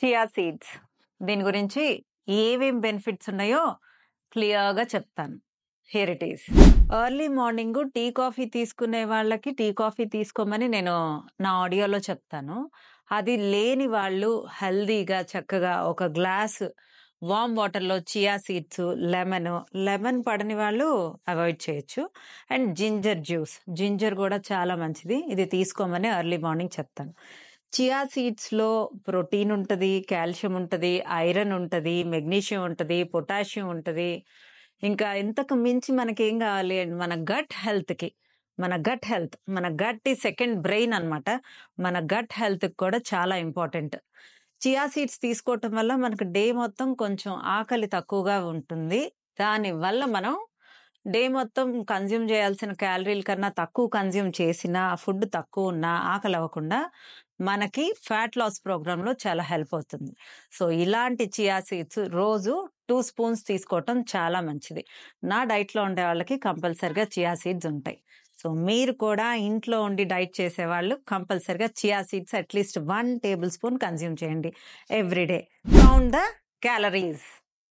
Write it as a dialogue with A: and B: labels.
A: chia seeds దీని గురించి ఏమేం బెనిఫిట్స్ ఉన్నాయో క్లియర్గా చెప్తాను here it is early morning tea coffee తీసుకునే వాళ్ళకి టీ కాఫీ తీసుకోమని నేను నా ఆడియోలో చెప్తాను అది లేని వాళ్ళు హెల్దీగా చక్కగా ఒక గ్లాస్ వామ్ వాటర్లో చియా సీడ్స్ లెమన్ లెమన్ పడని వాళ్ళు అవాయిడ్ చేయొచ్చు అండ్ జింజర్ జ్యూస్ జింజర్ కూడా చాలా మంచిది ఇది తీసుకోమని ఎర్లీ మార్నింగ్ చెప్తాను చియా సీడ్స్లో ప్రోటీన్ ఉంటుంది కాల్షియం ఉంటుంది ఐరన్ ఉంటుంది మెగ్నీషియం ఉంటుంది పొటాషియం ఉంటుంది ఇంకా ఇంతకు మించి మనకి ఏం కావాలి మన గట్ హెల్త్కి మన గట్ హెల్త్ మన గట్ ఈ సెకండ్ బ్రెయిన్ అనమాట మన గట్ హెల్త్కి కూడా చాలా ఇంపార్టెంట్ చియా సీడ్స్ తీసుకోవటం వల్ల మనకు డే మొత్తం కొంచెం ఆకలి తక్కువగా ఉంటుంది దానివల్ల మనం డే మొత్తం కన్జ్యూమ్ చేయాల్సిన క్యాలరీల కన్నా తక్కువ కన్జ్యూమ్ చేసినా ఫుడ్ తక్కువ ఉన్నా ఆకలి అవ్వకుండా మనకి ఫ్యాట్ లాస్ ప్రోగ్రాంలో చాలా హెల్ప్ అవుతుంది సో ఇలాంటి చియా సీడ్స్ రోజు టూ స్పూన్స్ తీసుకోవటం చాలా మంచిది నా డైట్లో ఉండే వాళ్ళకి కంపల్సరిగా చియా సీడ్స్ ఉంటాయి సో మీరు కూడా ఇంట్లో ఉండి డైట్ చేసేవాళ్ళు కంపల్సరిగా chia seeds at least one tablespoon consume చేయండి ఎవ్రీడే ఫౌండ్ ద క్యాలరీస్